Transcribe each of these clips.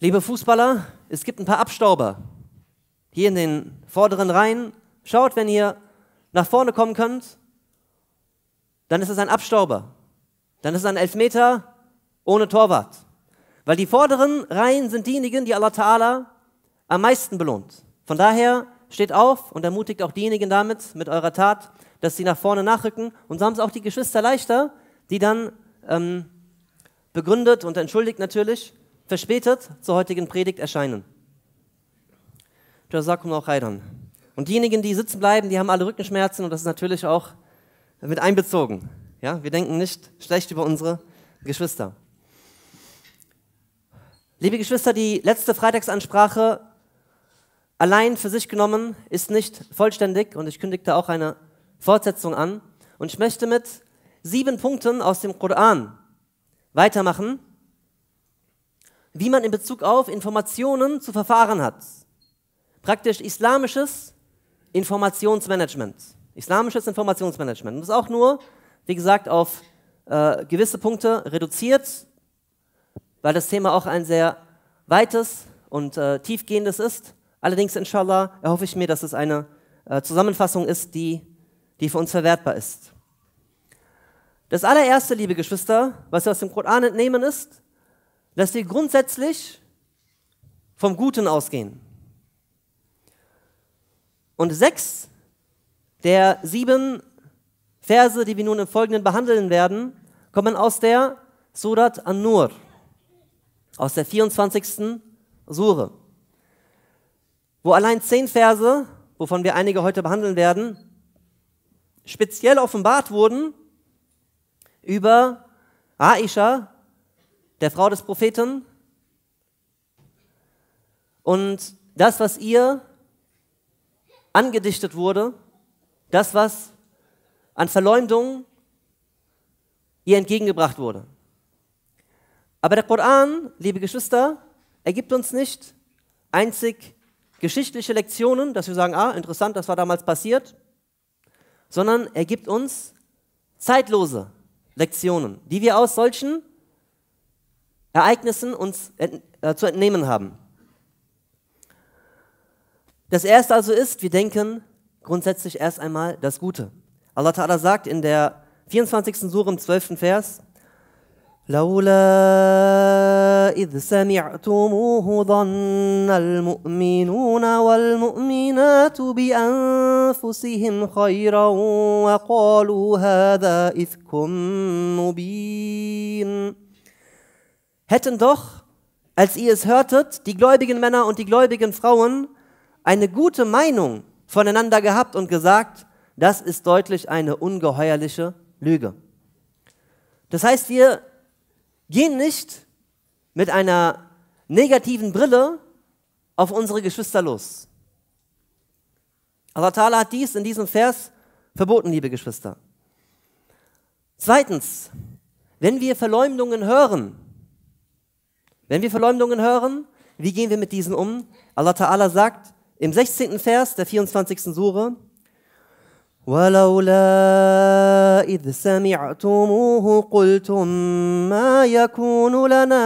Liebe Fußballer, es gibt ein paar Abstauber. Hier in den vorderen Reihen. Schaut, wenn ihr nach vorne kommen könnt, dann ist es ein Abstauber. Dann ist es ein Elfmeter ohne Torwart. Weil die vorderen Reihen sind diejenigen, die Allah Ta'ala am meisten belohnt. Von daher steht auf und ermutigt auch diejenigen damit, mit eurer Tat, dass sie nach vorne nachrücken. Und so haben es auch die Geschwister leichter, die dann ähm, begründet und entschuldigt natürlich verspätet zur heutigen Predigt erscheinen. Jazakum auch Reidern. Und diejenigen, die sitzen bleiben, die haben alle Rückenschmerzen und das ist natürlich auch mit einbezogen. Ja, wir denken nicht schlecht über unsere Geschwister. Liebe Geschwister, die letzte Freitagsansprache allein für sich genommen ist nicht vollständig und ich kündigte auch eine Fortsetzung an. Und ich möchte mit sieben Punkten aus dem Koran weitermachen, wie man in Bezug auf Informationen zu verfahren hat. Praktisch islamisches Informationsmanagement. Islamisches Informationsmanagement. Und das ist auch nur, wie gesagt, auf äh, gewisse Punkte reduziert, weil das Thema auch ein sehr weites und äh, tiefgehendes ist. Allerdings, inshallah, erhoffe ich mir, dass es eine äh, Zusammenfassung ist, die, die für uns verwertbar ist. Das allererste, liebe Geschwister, was wir aus dem Koran entnehmen, ist, dass wir grundsätzlich vom Guten ausgehen. Und sechs der sieben Verse, die wir nun im Folgenden behandeln werden, kommen aus der Surat An-Nur, aus der 24. Sure, wo allein zehn Verse, wovon wir einige heute behandeln werden, speziell offenbart wurden über Aisha der Frau des Propheten. Und das, was ihr angedichtet wurde, das, was an Verleumdung ihr entgegengebracht wurde. Aber der Koran, liebe Geschwister, ergibt uns nicht einzig geschichtliche Lektionen, dass wir sagen, ah, interessant, das war damals passiert, sondern er gibt uns zeitlose Lektionen, die wir aus solchen Ereignissen uns äh, zu entnehmen haben. Das erste also ist, wir denken grundsätzlich erst einmal das Gute. Allah Ta'ala sagt in der 24. Sure im 12. Vers, لولا إذ سمعتموه ظن المؤمنون والمؤمنات بأنفسهم خيرا وقالوا هذا إفك مبين hätten doch, als ihr es hörtet, die gläubigen Männer und die gläubigen Frauen eine gute Meinung voneinander gehabt und gesagt, das ist deutlich eine ungeheuerliche Lüge. Das heißt, wir gehen nicht mit einer negativen Brille auf unsere Geschwister los. Allah Ta'ala hat dies in diesem Vers verboten, liebe Geschwister. Zweitens, wenn wir Verleumdungen hören, wenn wir Verleumdungen hören, wie gehen wir mit diesen um? Allah Ta'ala sagt im 16. Vers der 24. Sure, ولولا إذ سمعتموه قلتم ما يكون لنا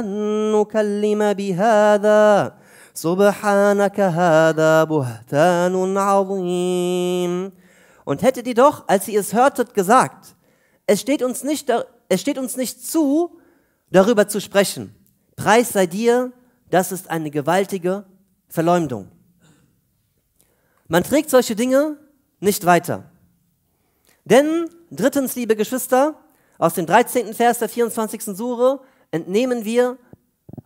أن نكلم بهذا سبحانك هذا بهتان عظيم Und hättet ihr doch, als ihr es hörtet, gesagt, es steht uns nicht, es steht uns nicht zu, darüber zu sprechen. Preis sei dir, das ist eine gewaltige Verleumdung. Man trägt solche Dinge nicht weiter. Denn, drittens, liebe Geschwister, aus dem 13. Vers der 24. Sure entnehmen wir,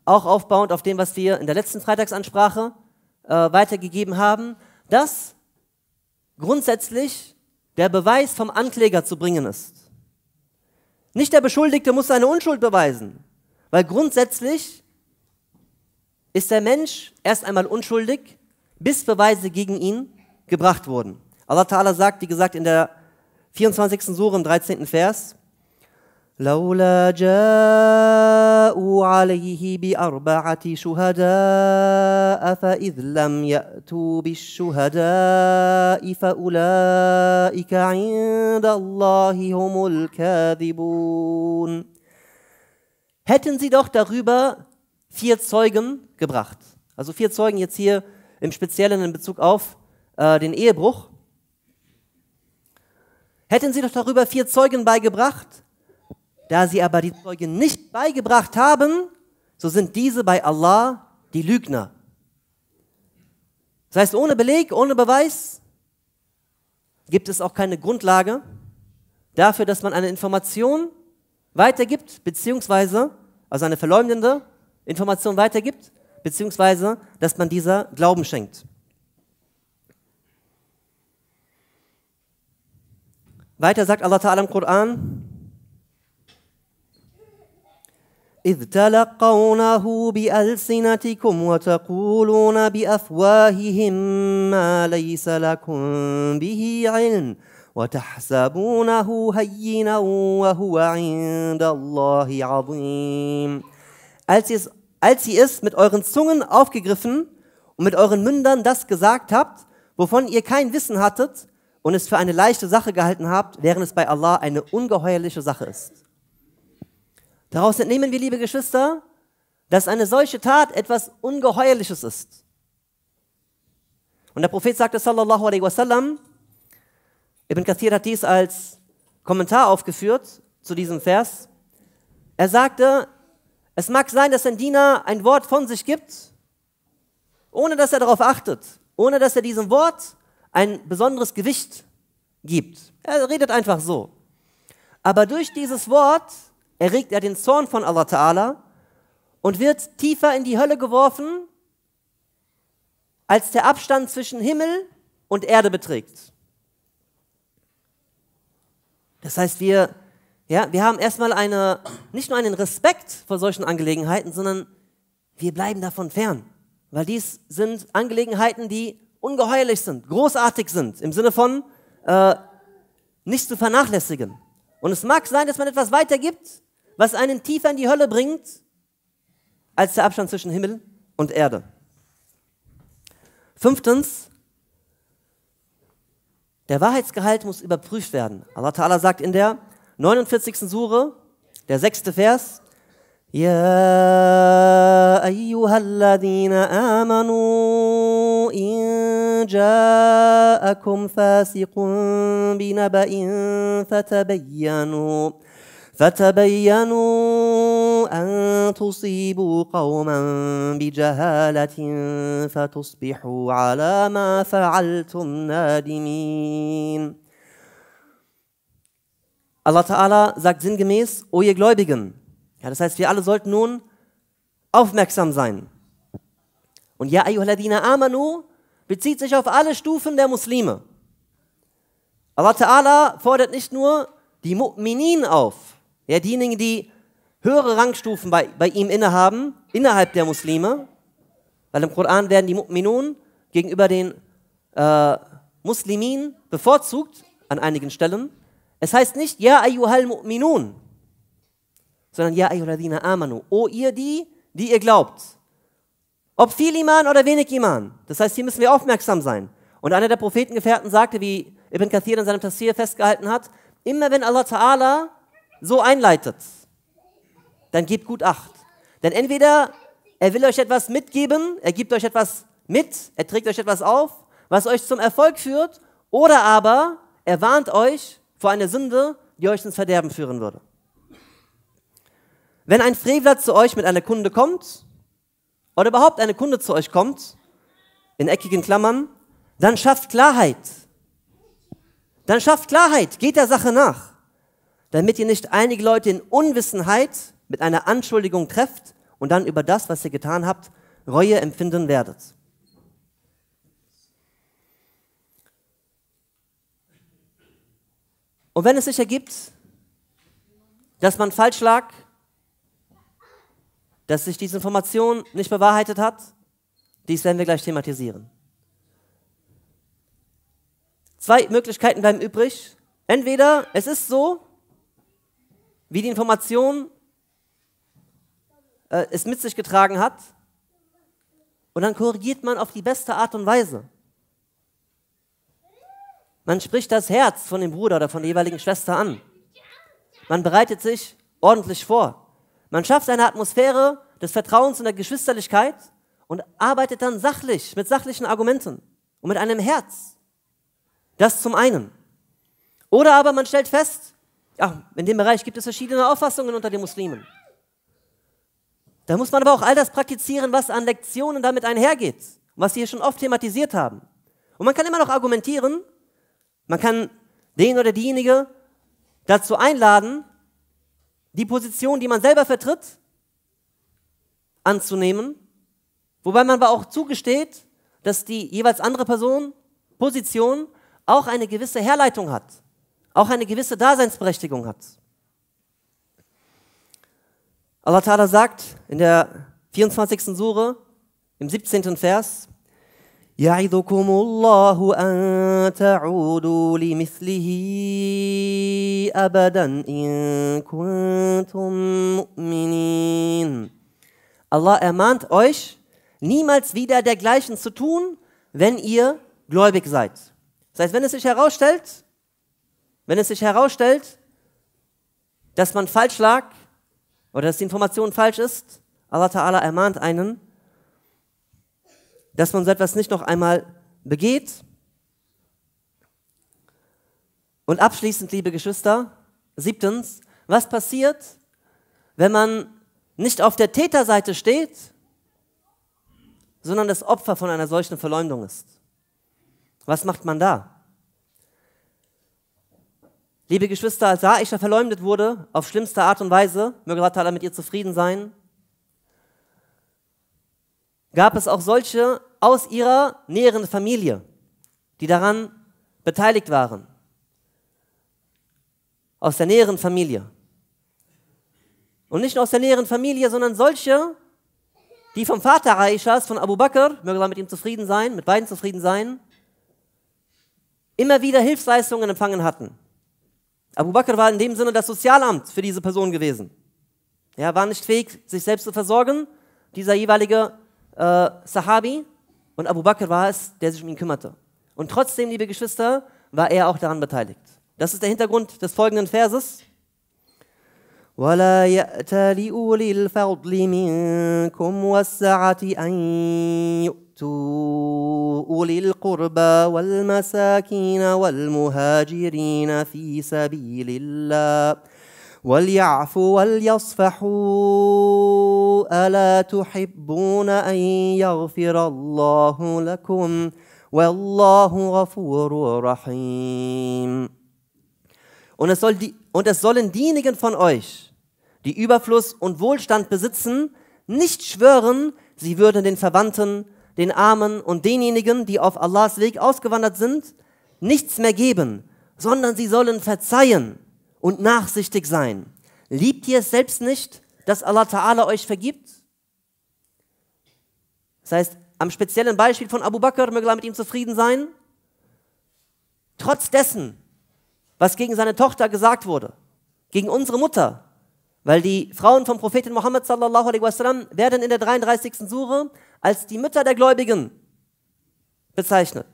auch aufbauend auf dem, was wir in der letzten Freitagsansprache äh, weitergegeben haben, dass grundsätzlich der Beweis vom Ankläger zu bringen ist. Nicht der Beschuldigte muss seine Unschuld beweisen, weil grundsätzlich ist der Mensch erst einmal unschuldig, bis Beweise gegen ihn gebracht wurden. Allah Ta'ala sagt, wie gesagt, in der 24. Sura im 13. Vers, لولا جاءوا عليه بأربعة شهداء فإذ لم يأتوا بالشهداء فأولئك عند الله هم الكاذبون Hätten sie doch darüber vier Zeugen gebracht. Also vier Zeugen jetzt hier im Speziellen in Bezug auf äh, den Ehebruch. Hätten sie doch darüber vier Zeugen beigebracht, da sie aber die Zeugen nicht beigebracht haben, so sind diese bei Allah die Lügner. Das heißt, ohne Beleg, ohne Beweis gibt es auch keine Grundlage dafür, dass man eine Information weitergibt, beziehungsweise, also eine verleumdende Information weitergibt, beziehungsweise, dass man dieser Glauben schenkt. Weiter sagt Allah Ta'ala im Koran, إذ تلقونه بألسنتكم وتقولون بأفواههم ما ليس لكم به علم وتحسبونه هينا وهو عند الله عظيم Als ihr, als ihr es mit euren Zungen aufgegriffen und mit euren Mündern das gesagt habt, wovon ihr kein Wissen hattet und es für eine leichte Sache gehalten habt, während es bei Allah eine ungeheuerliche Sache ist. Daraus entnehmen wir, liebe Geschwister, dass eine solche Tat etwas Ungeheuerliches ist. Und der Prophet sagte, sallallahu alaihi wasallam, Ibn Kathir hat dies als Kommentar aufgeführt zu diesem Vers. Er sagte, es mag sein, dass ein Diener ein Wort von sich gibt, ohne dass er darauf achtet, ohne dass er diesem Wort ein besonderes Gewicht gibt. Er redet einfach so. Aber durch dieses Wort erregt er den Zorn von Allah Ta'ala und wird tiefer in die Hölle geworfen, als der Abstand zwischen Himmel und Erde beträgt. Das heißt, wir, ja, wir haben erstmal eine, nicht nur einen Respekt vor solchen Angelegenheiten, sondern wir bleiben davon fern, weil dies sind Angelegenheiten, die ungeheuerlich sind, großartig sind, im Sinne von äh, nicht zu vernachlässigen. Und es mag sein, dass man etwas weitergibt, was einen tiefer in die Hölle bringt, als der Abstand zwischen Himmel und Erde. Fünftens, der Wahrheitsgehalt muss überprüft werden. Allah Ta'ala sagt in der 49. Sure, der sechste Vers, يا أيها الذين آمنوا إن جاءكم فاسق بنبأ فتبينوا فتبينوا أن تصيبوا قوما بجهالة فتصبحوا على ما فعلتم نادمين Allah Ta'ala sagt sinngemäß, O ihr Gläubigen. Ja, das heißt, wir alle sollten nun aufmerksam sein. Und Ja Ayyuhaladina Amanu bezieht sich auf alle Stufen der Muslime. Allah Ta'ala fordert nicht nur die Mu'minin auf, ja, diejenigen, die höhere Rangstufen bei, bei ihm innehaben, innerhalb der Muslime, weil im Koran werden die Mu'minun gegenüber den äh, Muslimin bevorzugt an einigen Stellen. Es heißt nicht, ja ayyuhal mu'minun, sondern ja ayyuhal amanu, o ihr die, die ihr glaubt. Ob viel Iman oder wenig Iman. Das heißt, hier müssen wir aufmerksam sein. Und einer der Prophetengefährten sagte, wie Ibn Kathir in seinem Tafsir festgehalten hat, immer wenn Allah Ta'ala so einleitet, dann gebt gut Acht. Denn entweder er will euch etwas mitgeben, er gibt euch etwas mit, er trägt euch etwas auf, was euch zum Erfolg führt, oder aber er warnt euch vor einer Sünde, die euch ins Verderben führen würde. Wenn ein Frevler zu euch mit einer Kunde kommt, oder überhaupt eine Kunde zu euch kommt, in eckigen Klammern, dann schafft Klarheit. Dann schafft Klarheit, geht der Sache nach damit ihr nicht einige Leute in Unwissenheit mit einer Anschuldigung trefft und dann über das, was ihr getan habt, Reue empfinden werdet. Und wenn es sich ergibt, dass man falsch lag, dass sich diese Information nicht bewahrheitet hat, dies werden wir gleich thematisieren. Zwei Möglichkeiten bleiben übrig. Entweder es ist so, wie die Information äh, es mit sich getragen hat. Und dann korrigiert man auf die beste Art und Weise. Man spricht das Herz von dem Bruder oder von der jeweiligen Schwester an. Man bereitet sich ordentlich vor. Man schafft eine Atmosphäre des Vertrauens und der Geschwisterlichkeit und arbeitet dann sachlich, mit sachlichen Argumenten und mit einem Herz. Das zum einen. Oder aber man stellt fest, ja, in dem Bereich gibt es verschiedene Auffassungen unter den Muslimen. Da muss man aber auch all das praktizieren, was an Lektionen damit einhergeht, was wir hier schon oft thematisiert haben. Und man kann immer noch argumentieren, man kann den oder diejenige dazu einladen, die Position, die man selber vertritt, anzunehmen, wobei man aber auch zugesteht, dass die jeweils andere Person, Position, auch eine gewisse Herleitung hat auch eine gewisse Daseinsberechtigung hat. Allah Ta'ala sagt in der 24. Sure, im 17. Vers, يعظكم الله أن تعودوا لمثله أبدا إن كنتم مؤمنين. Allah ermahnt euch, niemals wieder dergleichen zu tun, wenn ihr gläubig seid. Das heißt, wenn es sich herausstellt, wenn es sich herausstellt, dass man falsch lag oder dass die Information falsch ist, Allah Ta'ala ermahnt einen, dass man so etwas nicht noch einmal begeht. Und abschließend, liebe Geschwister, siebtens, was passiert, wenn man nicht auf der Täterseite steht, sondern das Opfer von einer solchen Verleumdung ist? Was macht man da? Liebe Geschwister, als Aisha verleumdet wurde, auf schlimmste Art und Weise, möge Gott mit ihr zufrieden sein, gab es auch solche aus ihrer näheren Familie, die daran beteiligt waren. Aus der näheren Familie. Und nicht nur aus der näheren Familie, sondern solche, die vom Vater Aishas, von Abu Bakr, möge Allah mit ihm zufrieden sein, mit beiden zufrieden sein, immer wieder Hilfsleistungen empfangen hatten. Abu Bakr war in dem Sinne das Sozialamt für diese Person gewesen. Er war nicht fähig, sich selbst zu versorgen, dieser jeweilige äh, Sahabi. Und Abu Bakr war es, der sich um ihn kümmerte. Und trotzdem, liebe Geschwister, war er auch daran beteiligt. Das ist der Hintergrund des folgenden Verses. ولا يأت لأولي الفضل منكم والسعة أن كسبتوا أولي القربى والمساكين والمهاجرين في سبيل الله وليعفوا وليصفحوا ألا تحبون أن يغفر الله لكم والله غفور رحيم Und es, soll die, und es sollen diejenigen von euch, die Überfluss und Wohlstand besitzen, nicht schwören, sie würden den Verwandten den Armen und denjenigen, die auf Allahs Weg ausgewandert sind, nichts mehr geben, sondern sie sollen verzeihen und nachsichtig sein. Liebt ihr es selbst nicht, dass Allah Ta'ala euch vergibt? Das heißt, am speziellen Beispiel von Abu Bakr, möge Allah mit ihm zufrieden sein, trotz dessen, was gegen seine Tochter gesagt wurde, gegen unsere Mutter, weil die Frauen vom Propheten Mohammed sallallahu alaihi wasallam werden in der 33. Sure als die Mütter der Gläubigen bezeichnet.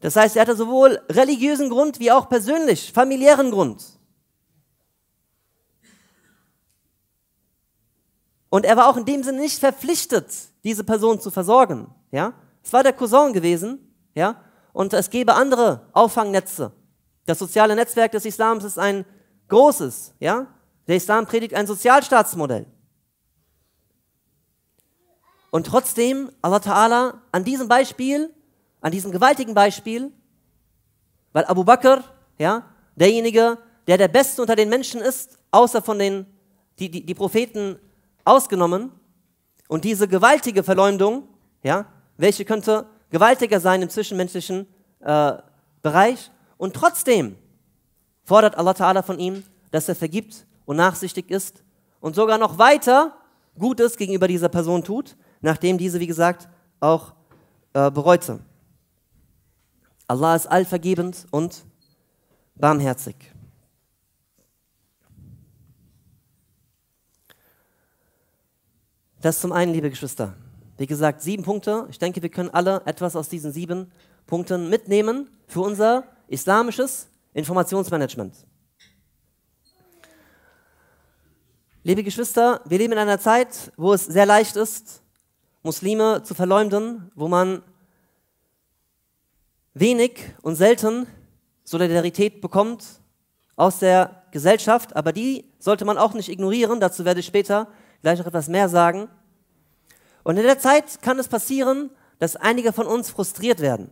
Das heißt, er hatte sowohl religiösen Grund wie auch persönlich, familiären Grund. Und er war auch in dem Sinne nicht verpflichtet, diese Person zu versorgen. Ja? Es war der Cousin gewesen. Ja? Und es gäbe andere Auffangnetze. Das soziale Netzwerk des Islams ist ein großes. Ja? Der Islam predigt ein Sozialstaatsmodell. Und trotzdem, Allah Ta'ala, an diesem Beispiel, an diesem gewaltigen Beispiel, weil Abu Bakr, ja, derjenige, der der Beste unter den Menschen ist, außer von den, die, die, die Propheten ausgenommen, und diese gewaltige Verleumdung, ja, welche könnte gewaltiger sein im zwischenmenschlichen äh, Bereich, und trotzdem fordert Allah Ta'ala von ihm, dass er vergibt und nachsichtig ist und sogar noch weiter Gutes gegenüber dieser Person tut, nachdem diese, wie gesagt, auch äh, bereute. Allah ist allvergebend und barmherzig. Das zum einen, liebe Geschwister. Wie gesagt, sieben Punkte. Ich denke, wir können alle etwas aus diesen sieben Punkten mitnehmen für unser islamisches Informationsmanagement. Liebe Geschwister, wir leben in einer Zeit, wo es sehr leicht ist, Muslime zu verleumden, wo man wenig und selten Solidarität bekommt aus der Gesellschaft, aber die sollte man auch nicht ignorieren, dazu werde ich später gleich noch etwas mehr sagen. Und in der Zeit kann es passieren, dass einige von uns frustriert werden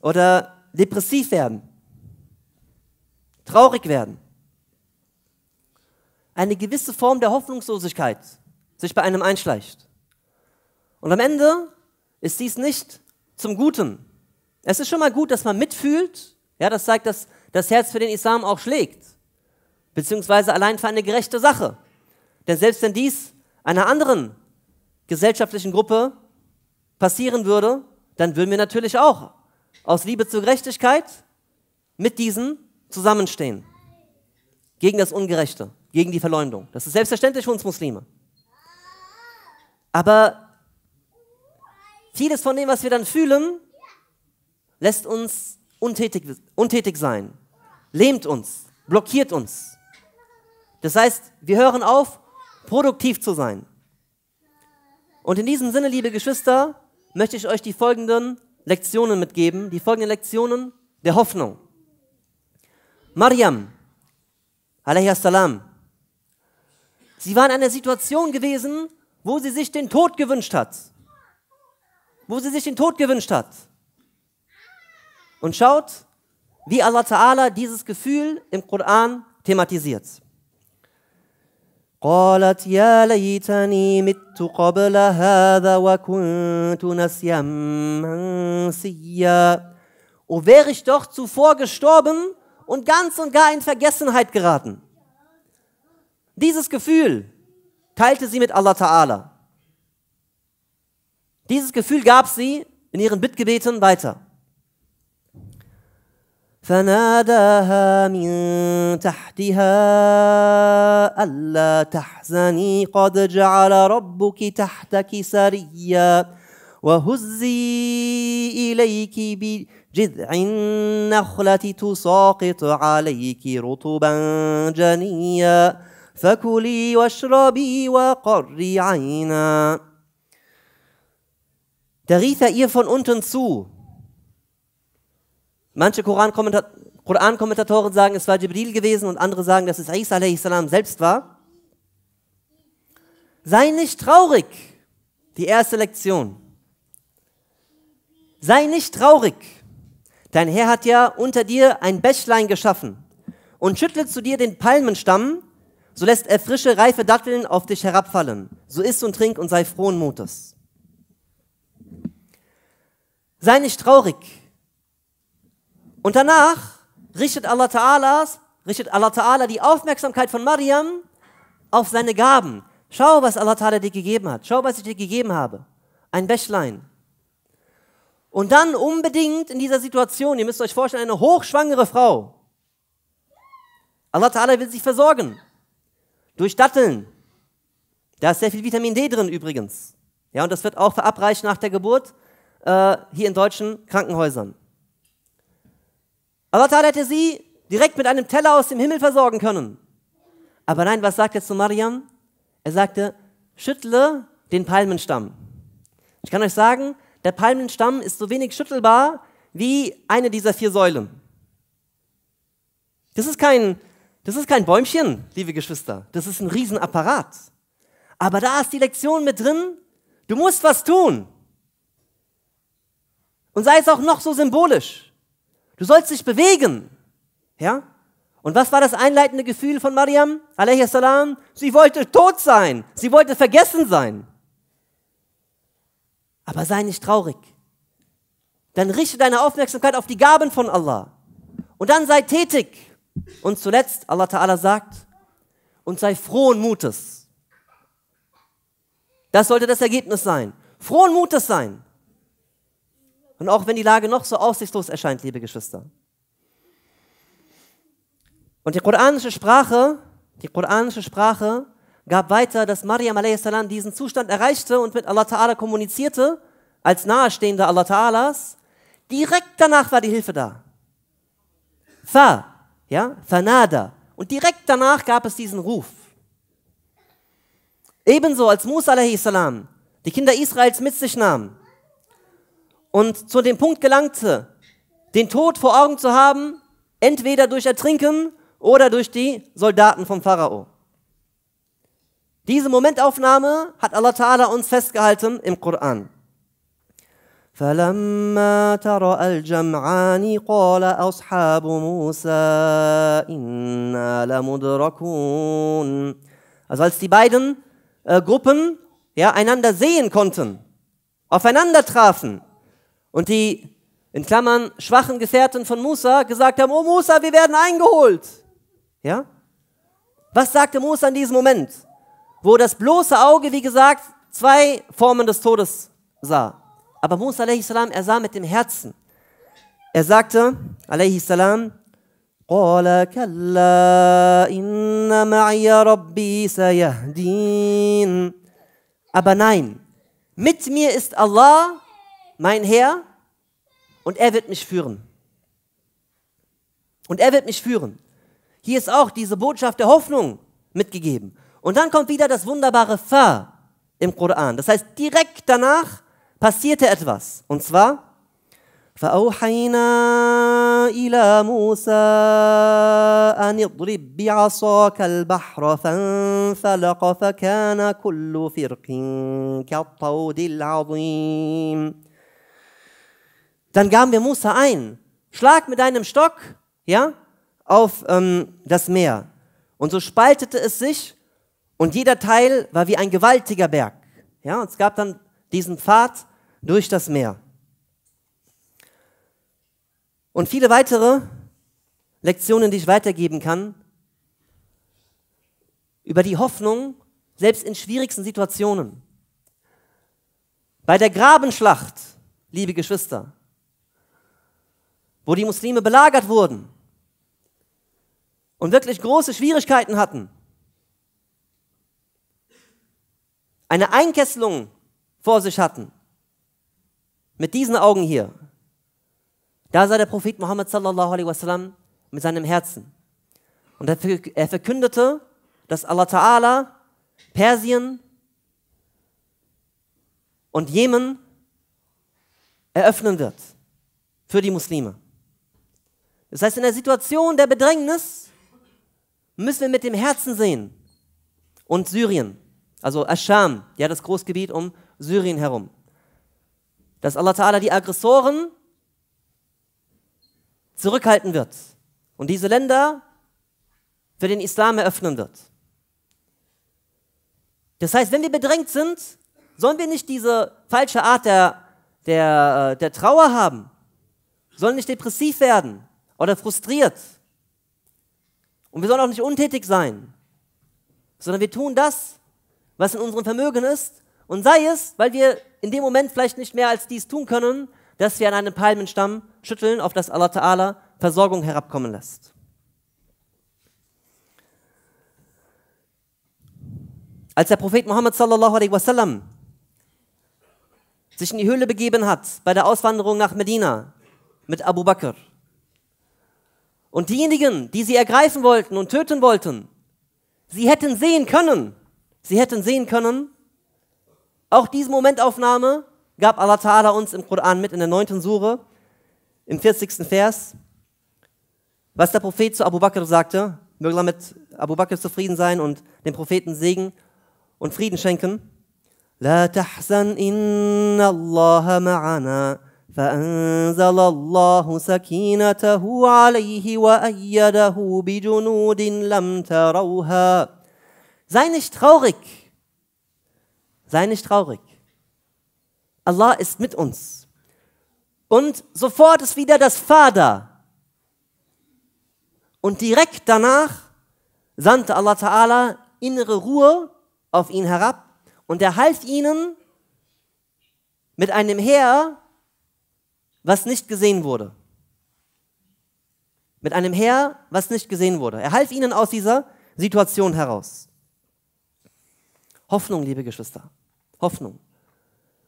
oder depressiv werden, traurig werden eine gewisse Form der Hoffnungslosigkeit sich bei einem einschleicht. Und am Ende ist dies nicht zum Guten. Es ist schon mal gut, dass man mitfühlt. Ja, das zeigt, dass das Herz für den Islam auch schlägt. Beziehungsweise allein für eine gerechte Sache. Denn selbst wenn dies einer anderen gesellschaftlichen Gruppe passieren würde, dann würden wir natürlich auch aus Liebe zur Gerechtigkeit mit diesen zusammenstehen. Gegen das Ungerechte gegen die Verleumdung. Das ist selbstverständlich für uns Muslime. Aber vieles von dem, was wir dann fühlen, lässt uns untätig, untätig sein, lähmt uns, blockiert uns. Das heißt, wir hören auf, produktiv zu sein. Und in diesem Sinne, liebe Geschwister, möchte ich euch die folgenden Lektionen mitgeben, die folgenden Lektionen der Hoffnung. Mariam, salam Sie war in einer Situation gewesen, wo sie sich den Tod gewünscht hat. Wo sie sich den Tod gewünscht hat. Und schaut, wie Allah Ta'ala dieses Gefühl im Koran thematisiert. قالت يا ليتني مت قبل هذا وكنت نسيا منسيا O wäre ich doch zuvor gestorben und ganz und gar in Vergessenheit geraten. Dieses Gefühl teilte sie mit Allah Ta'ala. Dieses Gefühl gab sie in ihren Bittgebeten weiter. فناداها من تحتها ألا تحزني قد جعل ربك تحتك سريا وهزي إليك بجذع النخلة تساقط عليك رطبا جنيا فكلي واشربي وقري عينا Da rief er ihr von unten zu. Manche Koran-Kommentatoren sagen, es war Jibril gewesen und andere sagen, dass es Isa a.s. selbst war. Sei nicht traurig. Die erste Lektion. Sei nicht traurig. Dein Herr hat ja unter dir ein Bächlein geschaffen und schüttelt zu dir den Palmenstamm so lässt er frische, reife Datteln auf dich herabfallen. So isst und trink und sei frohen Mutes. Sei nicht traurig. Und danach richtet Allah Ta'ala richtet Allah Ta'ala die Aufmerksamkeit von Mariam auf seine Gaben. Schau, was Allah Ta'ala dir gegeben hat. Schau, was ich dir gegeben habe. Ein Bächlein. Und dann unbedingt in dieser Situation, ihr müsst euch vorstellen, eine hochschwangere Frau. Allah Ta'ala will sich versorgen. Durch Datteln. Da ist sehr viel Vitamin D drin übrigens. Ja, und das wird auch verabreicht nach der Geburt äh, hier in deutschen Krankenhäusern. Aber da hätte sie direkt mit einem Teller aus dem Himmel versorgen können. Aber nein, was sagt er zu Mariam? Er sagte, schüttle den Palmenstamm. Ich kann euch sagen, der Palmenstamm ist so wenig schüttelbar wie eine dieser vier Säulen. Das ist kein das ist kein Bäumchen, liebe Geschwister. Das ist ein Riesenapparat. Aber da ist die Lektion mit drin. Du musst was tun. Und sei es auch noch so symbolisch. Du sollst dich bewegen. Ja? Und was war das einleitende Gefühl von Mariam? Salam. Sie wollte tot sein. Sie wollte vergessen sein. Aber sei nicht traurig. Dann richte deine Aufmerksamkeit auf die Gaben von Allah. Und dann sei tätig. Und zuletzt, Allah Ta'ala sagt, und sei frohen Mutes. Das sollte das Ergebnis sein. Frohen Mutes sein. Und auch wenn die Lage noch so aussichtslos erscheint, liebe Geschwister. Und die koranische Sprache, die koranische Sprache gab weiter, dass Mariam a.s. diesen Zustand erreichte und mit Allah Ta'ala kommunizierte, als nahestehender Allah Ta'alas. Direkt danach war die Hilfe da. Fa, ja, Fanada. Und direkt danach gab es diesen Ruf. Ebenso als Musa a.s. die Kinder Israels mit sich nahm und zu dem Punkt gelangte, den Tod vor Augen zu haben, entweder durch Ertrinken oder durch die Soldaten vom Pharao. Diese Momentaufnahme hat Allah Ta'ala uns festgehalten im Koran. فلما تراى الجمعان قال اصحاب موسى انا لمدركون also als die beiden äh, Gruppen ja einander sehen konnten aufeinander trafen und die in Klammern schwachen Gefährten von Musa gesagt haben oh Musa wir werden eingeholt ja was sagte Musa in diesem Moment wo das bloße Auge wie gesagt zwei Formen des Todes sah aber Musa a.s., er sah mit dem Herzen. Er sagte, a.s., Aber nein, mit mir ist Allah, mein Herr, und er wird mich führen. Und er wird mich führen. Hier ist auch diese Botschaft der Hoffnung mitgegeben. Und dann kommt wieder das wunderbare Fa im Koran. Das heißt, direkt danach passierte etwas. Und zwar, فأوحينا إلى موسى أن اضرب بعصاك البحر فانفلق فكان كل فرق كالطود العظيم Dann gaben wir Musa ein, schlag mit deinem Stock ja, auf ähm, das Meer. Und so spaltete es sich und jeder Teil war wie ein gewaltiger Berg. Ja, und es gab dann diesen Pfad durch das Meer. Und viele weitere Lektionen, die ich weitergeben kann, über die Hoffnung, selbst in schwierigsten Situationen. Bei der Grabenschlacht, liebe Geschwister, wo die Muslime belagert wurden und wirklich große Schwierigkeiten hatten. Eine Einkesselung vor sich hatten, mit diesen Augen hier, da sah der Prophet Muhammad sallallahu alaihi wasallam mit seinem Herzen. Und er verkündete, dass Allah Ta'ala Persien und Jemen eröffnen wird für die Muslime. Das heißt, in der Situation der Bedrängnis müssen wir mit dem Herzen sehen. Und Syrien, also Ascham, ja das Großgebiet um Syrien herum. Dass Allah Ta'ala die Aggressoren zurückhalten wird und diese Länder für den Islam eröffnen wird. Das heißt, wenn wir bedrängt sind, sollen wir nicht diese falsche Art der, der, äh, der Trauer haben, sollen nicht depressiv werden oder frustriert. Und wir sollen auch nicht untätig sein, sondern wir tun das, was in unserem Vermögen ist, und sei es, weil wir in dem Moment vielleicht nicht mehr als dies tun können, dass wir an einem Palmenstamm schütteln, auf das Allah Ta'ala Versorgung herabkommen lässt. Als der Prophet Muhammad sallallahu alaihi wasallam sich in die Höhle begeben hat bei der Auswanderung nach Medina mit Abu Bakr und diejenigen, die sie ergreifen wollten und töten wollten, sie hätten sehen können, sie hätten sehen können, auch diese Momentaufnahme gab Allah Ta'ala uns im Koran mit in der 9. Sure, im 40. Vers, was der Prophet zu Abu Bakr sagte. Möge Allah mit Abu Bakr zufrieden sein und dem Propheten Segen und Frieden schenken. لا تحزن إن الله معنا فأنزل الله سكينته عليه وأيده بجنود لم تروها Sei nicht traurig, Sei nicht traurig. Allah ist mit uns. Und sofort ist wieder das Vater. Und direkt danach sandte Allah Ta'ala innere Ruhe auf ihn herab und er half ihnen mit einem Heer, was nicht gesehen wurde. Mit einem Heer, was nicht gesehen wurde. Er half ihnen aus dieser Situation heraus. Hoffnung, liebe Geschwister. Hoffnung.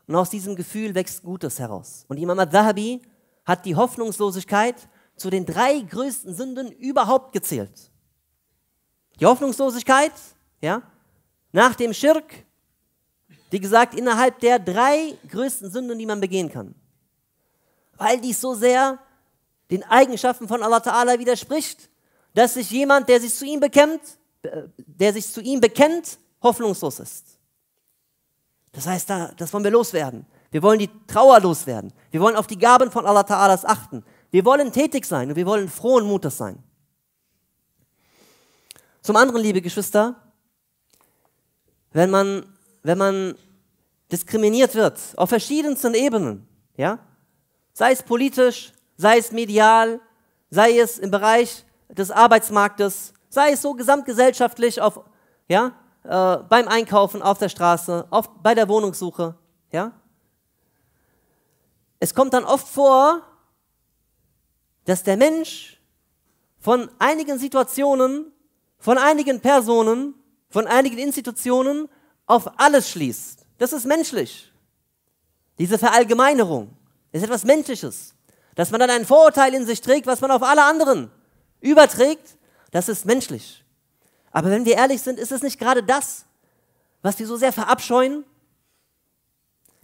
Und aus diesem Gefühl wächst Gutes heraus. Und Imam al-Zahabi hat die Hoffnungslosigkeit zu den drei größten Sünden überhaupt gezählt. Die Hoffnungslosigkeit, ja, nach dem Schirk, wie gesagt, innerhalb der drei größten Sünden, die man begehen kann. Weil dies so sehr den Eigenschaften von Allah Ta'ala widerspricht, dass sich jemand, der sich zu ihm bekennt, äh, der sich zu ihm bekennt, hoffnungslos ist. Das heißt, da, das wollen wir loswerden. Wir wollen die Trauer loswerden. Wir wollen auf die Gaben von Allah Ta'alas achten. Wir wollen tätig sein und wir wollen frohen Mutes sein. Zum anderen, liebe Geschwister, wenn man, wenn man diskriminiert wird, auf verschiedensten Ebenen, ja, sei es politisch, sei es medial, sei es im Bereich des Arbeitsmarktes, sei es so gesamtgesellschaftlich auf, ja, äh, beim Einkaufen, auf der Straße, auf, bei der Wohnungssuche. Ja? Es kommt dann oft vor, dass der Mensch von einigen Situationen, von einigen Personen, von einigen Institutionen auf alles schließt. Das ist menschlich. Diese Verallgemeinerung ist etwas Menschliches. Dass man dann ein Vorurteil in sich trägt, was man auf alle anderen überträgt, das ist menschlich. Aber wenn wir ehrlich sind, ist es nicht gerade das, was wir so sehr verabscheuen,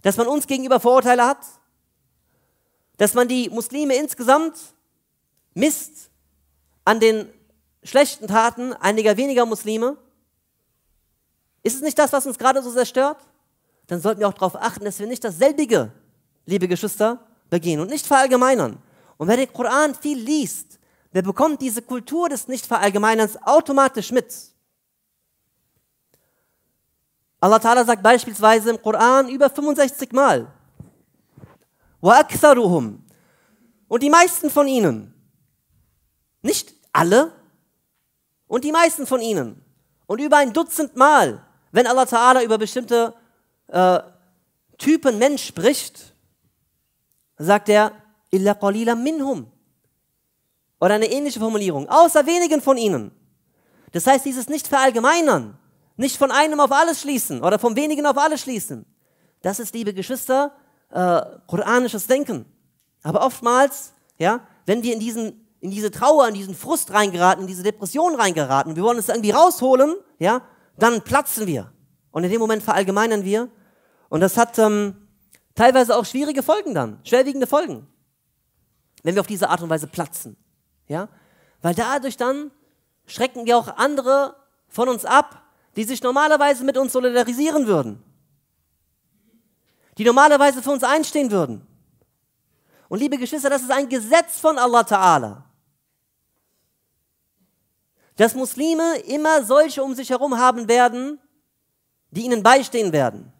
dass man uns gegenüber Vorurteile hat, dass man die Muslime insgesamt misst an den schlechten Taten einiger weniger Muslime? Ist es nicht das, was uns gerade so sehr stört? Dann sollten wir auch darauf achten, dass wir nicht dasselbige, liebe Geschwister, begehen und nicht verallgemeinern. Und wer den Koran viel liest, der bekommt diese Kultur des Nichtverallgemeinerns automatisch mit. Allah Ta'ala sagt beispielsweise im Koran über 65 Mal, وَأَكْثَرُهُمْ Und die meisten von ihnen, nicht alle, und die meisten von ihnen, und über ein Dutzend Mal, wenn Allah Ta'ala über bestimmte äh, Typen Mensch spricht, sagt er, إِلَّا قَلِيلًا مِنْهُمْ oder eine ähnliche Formulierung. Außer wenigen von ihnen. Das heißt, dieses nicht verallgemeinern, nicht von einem auf alles schließen oder vom wenigen auf alles schließen. Das ist, liebe Geschwister, äh, koranisches Denken. Aber oftmals, ja, wenn wir in, diesen, in diese Trauer, in diesen Frust reingeraten, in diese Depression reingeraten, wir wollen es irgendwie rausholen, ja, dann platzen wir. Und in dem Moment verallgemeinern wir. Und das hat ähm, teilweise auch schwierige Folgen dann, schwerwiegende Folgen, wenn wir auf diese Art und Weise platzen. Ja? Weil dadurch dann schrecken wir auch andere von uns ab, die sich normalerweise mit uns solidarisieren würden. Die normalerweise für uns einstehen würden. Und liebe Geschwister, das ist ein Gesetz von Allah Ta'ala. Dass Muslime immer solche um sich herum haben werden, die ihnen beistehen werden,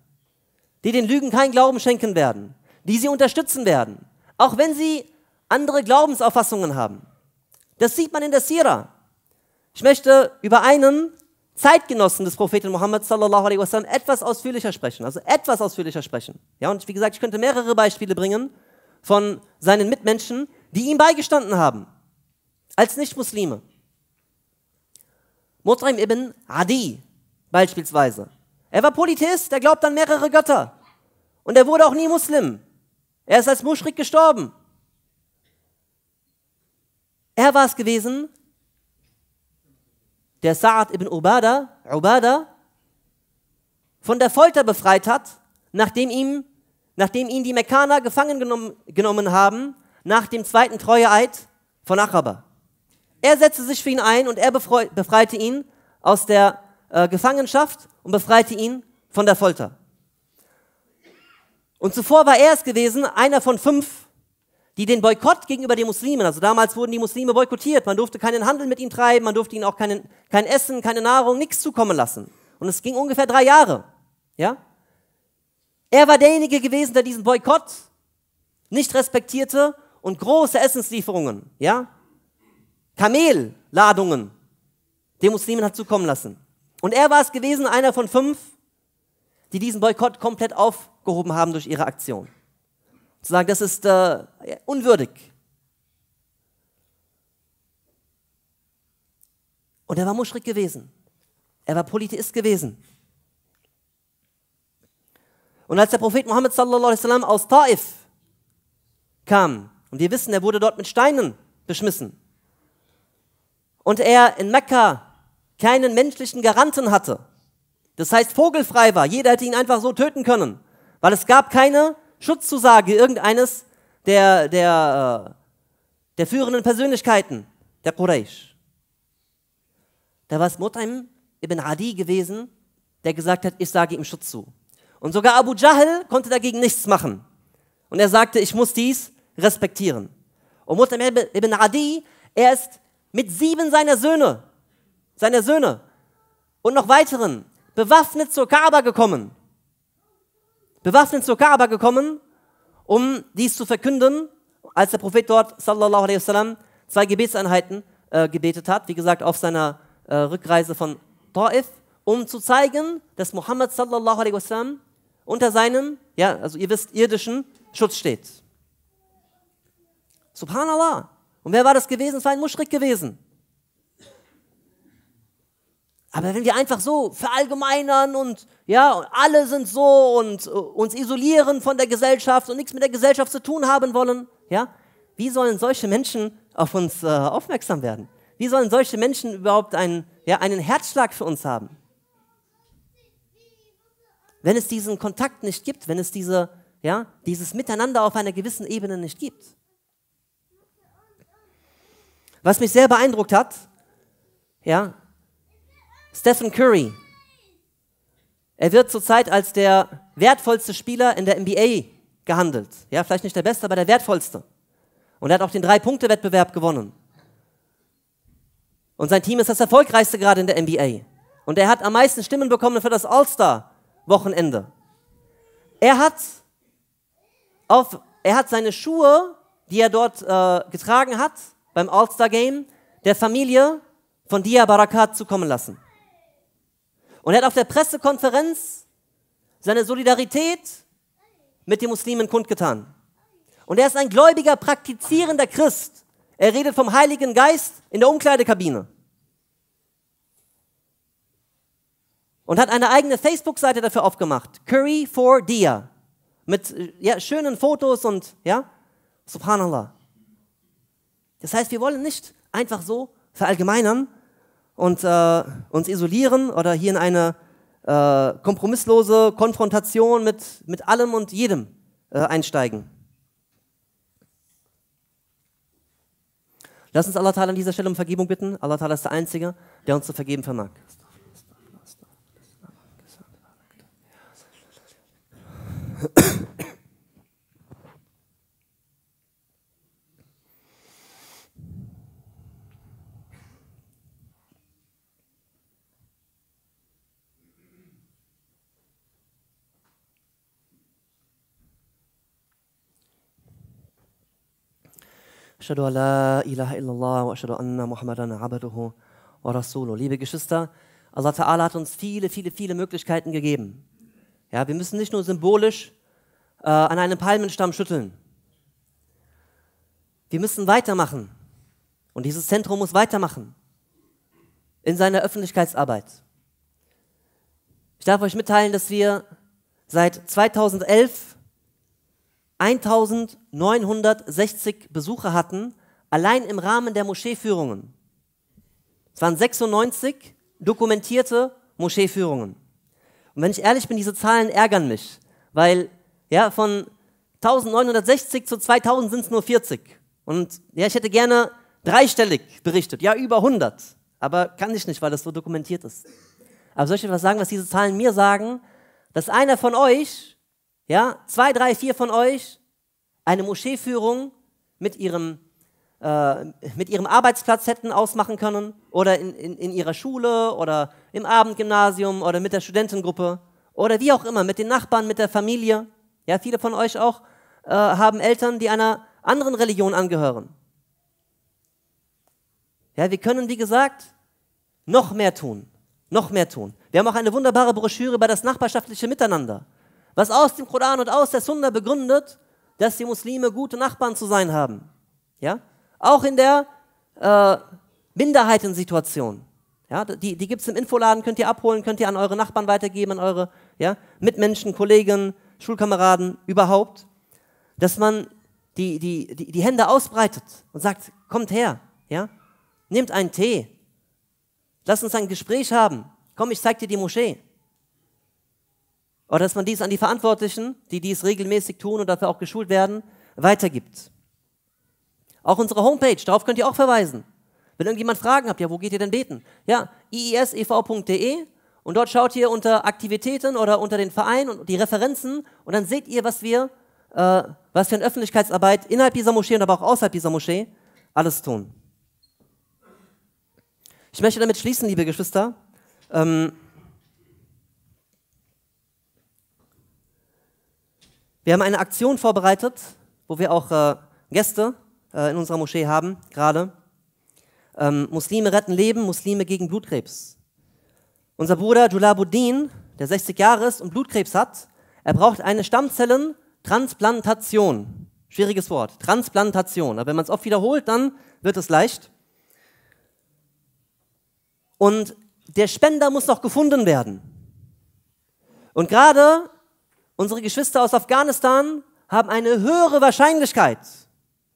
die den Lügen keinen Glauben schenken werden, die sie unterstützen werden, auch wenn sie andere Glaubensauffassungen haben. Das sieht man in der Sira. Ich möchte über einen Zeitgenossen des Propheten Muhammad sallallahu alaihi wasallam etwas ausführlicher sprechen, also etwas ausführlicher sprechen. Ja, und wie gesagt, ich könnte mehrere Beispiele bringen von seinen Mitmenschen, die ihm beigestanden haben, als Nicht-Muslime. Mutraim ibn Adi beispielsweise. Er war Polytheist, er glaubt an mehrere Götter und er wurde auch nie Muslim. Er ist als Muschrik gestorben. Er war es gewesen, der Sa'ad ibn Ubada, Ubada von der Folter befreit hat, nachdem, ihm, nachdem ihn die Mekkaner gefangen genommen, genommen haben, nach dem zweiten Treueeid von Achaba. Er setzte sich für ihn ein und er befreite ihn aus der äh, Gefangenschaft und befreite ihn von der Folter. Und zuvor war er es gewesen, einer von fünf die den Boykott gegenüber den Muslimen, also damals wurden die Muslime boykottiert, man durfte keinen Handel mit ihnen treiben, man durfte ihnen auch keinen, kein Essen, keine Nahrung, nichts zukommen lassen. Und es ging ungefähr drei Jahre. Ja? Er war derjenige gewesen, der diesen Boykott nicht respektierte und große Essenslieferungen, ja? Kamelladungen den Muslimen hat zukommen lassen. Und er war es gewesen, einer von fünf, die diesen Boykott komplett aufgehoben haben durch ihre Aktion. Zu sagen, das ist äh, unwürdig. Und er war Muschrik gewesen. Er war Polytheist gewesen. Und als der Prophet Muhammad sallallahu alaihi wasallam aus Taif kam, und wir wissen, er wurde dort mit Steinen beschmissen, und er in Mekka keinen menschlichen Garanten hatte, das heißt vogelfrei war, jeder hätte ihn einfach so töten können, weil es gab keine Schutzzusage irgendeines der, der, äh, der führenden Persönlichkeiten der Quraysh. Da war es Mut'im ibn Adi gewesen, der gesagt hat, ich sage ihm Schutz zu. Und sogar Abu Jahl konnte dagegen nichts machen. Und er sagte, ich muss dies respektieren. Und Mut'im ibn Adi, er ist mit sieben seiner Söhne, seiner Söhne und noch weiteren bewaffnet zur Kaaba gekommen bewaffnet zur Kaaba gekommen, um dies zu verkünden, als der Prophet dort, sallallahu alaihi wasallam, zwei Gebetseinheiten äh, gebetet hat, wie gesagt, auf seiner äh, Rückreise von Ta'if, um zu zeigen, dass Muhammad, sallallahu alaihi wasallam, unter seinem, ja, also ihr wisst, irdischen Schutz steht. Subhanallah. Und wer war das gewesen? Es war ein Muschrik gewesen. Aber wenn wir einfach so verallgemeinern und ja, und alle sind so und uh, uns isolieren von der Gesellschaft und nichts mit der Gesellschaft zu tun haben wollen, ja, wie sollen solche Menschen auf uns äh, aufmerksam werden? Wie sollen solche Menschen überhaupt einen, ja, einen Herzschlag für uns haben? Wenn es diesen Kontakt nicht gibt, wenn es diese, ja, dieses Miteinander auf einer gewissen Ebene nicht gibt. Was mich sehr beeindruckt hat, ja, Stephen Curry. Er wird zurzeit als der wertvollste Spieler in der NBA gehandelt. Ja, vielleicht nicht der beste, aber der wertvollste. Und er hat auch den Drei-Punkte-Wettbewerb gewonnen. Und sein Team ist das erfolgreichste gerade in der NBA. Und er hat am meisten Stimmen bekommen für das All-Star-Wochenende. Er hat, auf, er hat seine Schuhe, die er dort äh, getragen hat, beim All-Star-Game, der Familie von Dia Barakat zukommen lassen. Und er hat auf der Pressekonferenz seine Solidarität mit den Muslimen kundgetan. Und er ist ein gläubiger, praktizierender Christ. Er redet vom Heiligen Geist in der Umkleidekabine. Und hat eine eigene Facebook-Seite dafür aufgemacht. Curry for Dia. Mit äh, ja, schönen Fotos und, ja, subhanallah. Das heißt, wir wollen nicht einfach so verallgemeinern, und äh, uns isolieren oder hier in eine äh, kompromisslose Konfrontation mit, mit allem und jedem äh, einsteigen. Lass uns Allah an dieser Stelle um Vergebung bitten. Allah Ta'ala ist der Einzige, der uns zu vergeben vermag. أشهد أن لا إله إلا الله وأشهد أن محمدا عبده ورسوله. Liebe Geschwister, Allah Ta'ala hat uns viele, viele, viele Möglichkeiten gegeben. Ja, wir müssen nicht nur symbolisch äh, an einem Palmenstamm schütteln. Wir müssen weitermachen. Und dieses Zentrum muss weitermachen. In seiner Öffentlichkeitsarbeit. Ich darf euch mitteilen, dass wir seit 2011 1960 Besucher hatten, allein im Rahmen der Moscheeführungen. Es waren 96 dokumentierte Moscheeführungen. Und wenn ich ehrlich bin, diese Zahlen ärgern mich, weil ja, von 1960 zu 2000 sind es nur 40. Und ja, ich hätte gerne dreistellig berichtet, ja, über 100. Aber kann ich nicht, weil das so dokumentiert ist. Aber soll ich etwas sagen, was diese Zahlen mir sagen? Dass einer von euch ja, zwei, drei, vier von euch, eine Moscheeführung mit ihrem, äh, mit ihrem Arbeitsplatz hätten ausmachen können oder in, in, in ihrer Schule oder im Abendgymnasium oder mit der Studentengruppe oder wie auch immer, mit den Nachbarn, mit der Familie. Ja, viele von euch auch äh, haben Eltern, die einer anderen Religion angehören. Ja, wir können, wie gesagt, noch mehr tun. Noch mehr tun. Wir haben auch eine wunderbare Broschüre über das nachbarschaftliche Miteinander was aus dem Koran und aus der Sunna begründet, dass die Muslime gute Nachbarn zu sein haben. Ja? Auch in der äh, Minderheitensituation. Ja, die die gibt es im Infoladen, könnt ihr abholen, könnt ihr an eure Nachbarn weitergeben, an eure ja, Mitmenschen, Kollegen, Schulkameraden, überhaupt. Dass man die, die, die, die Hände ausbreitet und sagt, kommt her, ja? nehmt einen Tee, lass uns ein Gespräch haben, komm, ich zeig dir die Moschee. Oder dass man dies an die Verantwortlichen, die dies regelmäßig tun und dafür auch geschult werden, weitergibt. Auch unsere Homepage, darauf könnt ihr auch verweisen. Wenn irgendjemand Fragen habt, ja, wo geht ihr denn beten? Ja, iesev.de e und dort schaut ihr unter Aktivitäten oder unter den Verein und die Referenzen und dann seht ihr, was wir, äh, was wir in Öffentlichkeitsarbeit innerhalb dieser Moschee und aber auch außerhalb dieser Moschee alles tun. Ich möchte damit schließen, liebe Geschwister. Ähm, Wir haben eine Aktion vorbereitet, wo wir auch äh, Gäste äh, in unserer Moschee haben, gerade. Ähm, Muslime retten Leben, Muslime gegen Blutkrebs. Unser Bruder Julabuddin, der 60 Jahre ist und Blutkrebs hat, er braucht eine Stammzellentransplantation. Schwieriges Wort, Transplantation. Aber wenn man es oft wiederholt, dann wird es leicht. Und der Spender muss noch gefunden werden. Und gerade Unsere Geschwister aus Afghanistan haben eine höhere Wahrscheinlichkeit.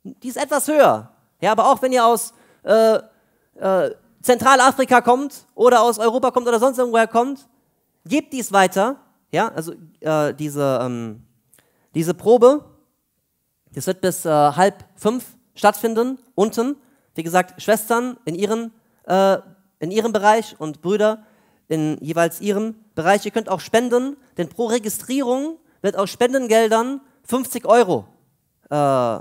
Die ist etwas höher. Ja, aber auch wenn ihr aus äh, äh, Zentralafrika kommt oder aus Europa kommt oder sonst irgendwoher kommt, gebt dies weiter. Ja, also äh, diese, ähm, diese Probe, das wird bis äh, halb fünf stattfinden, unten. Wie gesagt, Schwestern in, ihren, äh, in ihrem Bereich und Brüder in jeweils ihrem Bereich. Ihr könnt auch spenden, denn pro Registrierung wird aus Spendengeldern 50 Euro äh,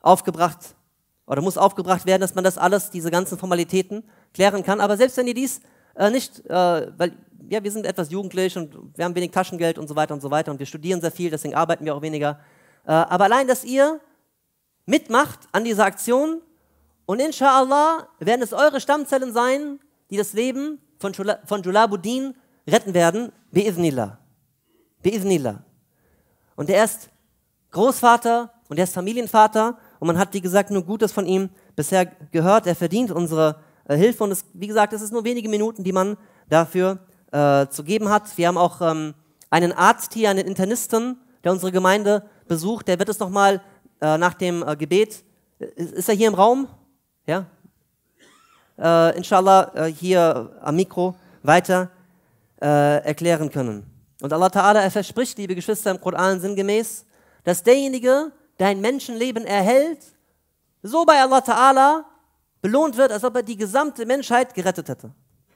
aufgebracht oder muss aufgebracht werden, dass man das alles, diese ganzen Formalitäten klären kann. Aber selbst wenn ihr dies äh, nicht, äh, weil ja, wir sind etwas jugendlich und wir haben wenig Taschengeld und so weiter und so weiter und wir studieren sehr viel, deswegen arbeiten wir auch weniger. Äh, aber allein, dass ihr mitmacht an dieser Aktion und inshallah werden es eure Stammzellen sein, die das Leben von, Jula, von Julabuddin retten werden, Biiznillah. Biiznillah. Und er ist Großvater und er ist Familienvater und man hat, wie gesagt, nur Gutes von ihm bisher gehört. Er verdient unsere äh, Hilfe und es, wie gesagt, es ist nur wenige Minuten, die man dafür äh, zu geben hat. Wir haben auch ähm, einen Arzt hier, einen Internisten, der unsere Gemeinde besucht. Der wird es nochmal äh, nach dem äh, Gebet. Ist, äh, ist er hier im Raum? Ja? äh, inshallah äh, hier am Mikro weiter äh, erklären können. Und Allah Ta'ala, er verspricht, liebe Geschwister im Koran sinngemäß, dass derjenige, der ein Menschenleben erhält, so bei Allah Ta'ala belohnt wird, als ob er die gesamte Menschheit gerettet hätte.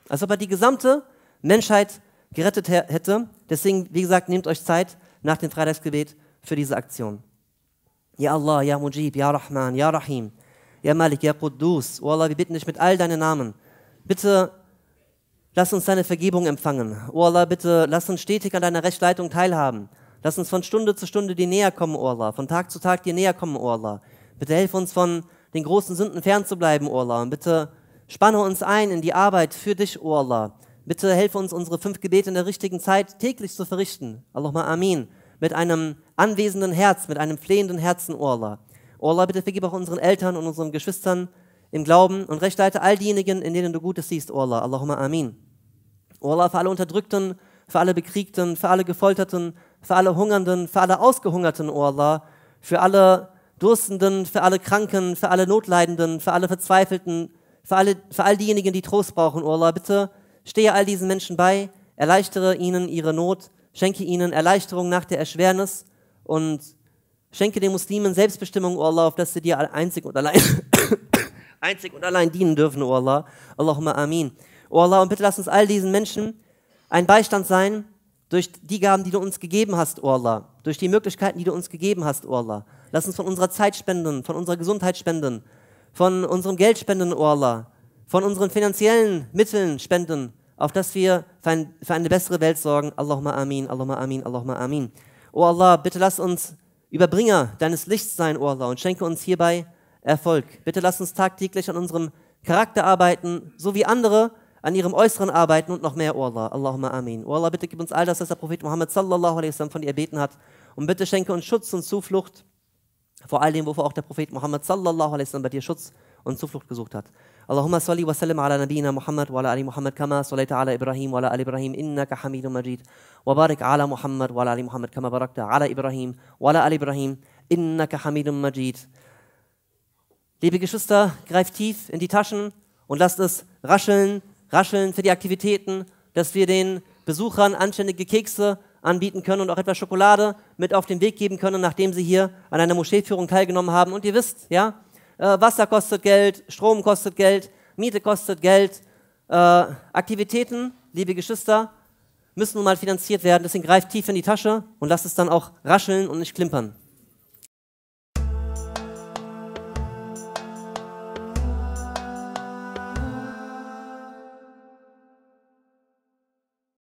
Als ob er die gesamte Menschheit gerettet hätte. Deswegen, wie gesagt, nehmt euch Zeit nach dem Freitagsgebet für diese Aktion. Ja Allah, Ja Mujib, Ja Rahman, Ja Rahim. Ja, Malik, ja, Qudus. oh Allah, wir bitten dich mit all deinen Namen. Bitte lass uns deine Vergebung empfangen. oh Allah, bitte lass uns stetig an deiner Rechtsleitung teilhaben. Lass uns von Stunde zu Stunde dir näher kommen, oh Allah. Von Tag zu Tag dir näher kommen, oh Allah. Bitte helf uns von den großen Sünden fernzubleiben, oh Allah. Und bitte spanne uns ein in die Arbeit für dich, oh Allah. Bitte helf uns, unsere fünf Gebete in der richtigen Zeit täglich zu verrichten. Allahumma Amin. Mit einem anwesenden Herz, mit einem flehenden Herzen, oh Allah. O Allah, bitte vergib auch unseren Eltern und unseren Geschwistern im Glauben und rechtleite all diejenigen, in denen du Gutes siehst, O Allah. Allahumma amin. O Allah, für alle Unterdrückten, für alle Bekriegten, für alle Gefolterten, für alle Hungernden, für alle Ausgehungerten, O Allah, für alle Durstenden, für alle Kranken, für alle Notleidenden, für alle Verzweifelten, für, alle, für all diejenigen, die Trost brauchen, O Allah, bitte stehe all diesen Menschen bei, erleichtere ihnen ihre Not, schenke ihnen Erleichterung nach der Erschwernis und Schenke den Muslimen Selbstbestimmung, O oh Allah, auf dass sie dir einzig und allein, einzig und allein dienen dürfen, O oh Allah. Allahumma amin. O oh Allah, und bitte lass uns all diesen Menschen ein Beistand sein durch die Gaben, die du uns gegeben hast, O Allah. Durch die Möglichkeiten, die du uns gegeben hast, O Allah. Lass uns von unserer Zeit spenden, von unserer Gesundheit spenden, von unserem Geld spenden, O Allah. Von unseren finanziellen Mitteln spenden, auf dass wir für, ein, für eine bessere Welt sorgen. Allahumma amin, Allahumma amin, Allahumma amin. O Allah, bitte lass uns Überbringer deines Lichts sein, O Allah, und schenke uns hierbei Erfolg. Bitte lass uns tagtäglich an unserem Charakter arbeiten, so wie andere an ihrem Äußeren arbeiten und noch mehr, O Allah. Allahumma amin. O Allah, bitte gib uns all das, was der Prophet Muhammad sallallahu alaihi wasallam von dir erbeten hat. Und bitte schenke uns Schutz und Zuflucht vor all dem, wovor auch der Prophet Muhammad sallallahu alaihi wasallam bei dir Schutz und Zuflucht gesucht hat. اللهم صل وسلم على نبينا محمد وعلى ال محمد كما صليت على ابراهيم وعلى ال ابراهيم انك حميد مجيد وبارك على محمد وعلى ال محمد كما باركت على ابراهيم وعلى ال ابراهيم انك حميد مجيد Liebe Geschwister, greift tief in die Taschen und lasst es rascheln, rascheln für die Aktivitäten, dass wir den Besuchern anständige Kekse anbieten können und auch etwas Schokolade mit auf den Weg geben können, nachdem sie hier an einer Moscheeführung teilgenommen haben. Und ihr wisst, ja, äh, Wasser kostet Geld, Strom kostet Geld, Miete kostet Geld. Äh, Aktivitäten, liebe Geschwister, müssen nun mal finanziert werden. Deswegen greift tief in die Tasche und lasst es dann auch rascheln und nicht klimpern.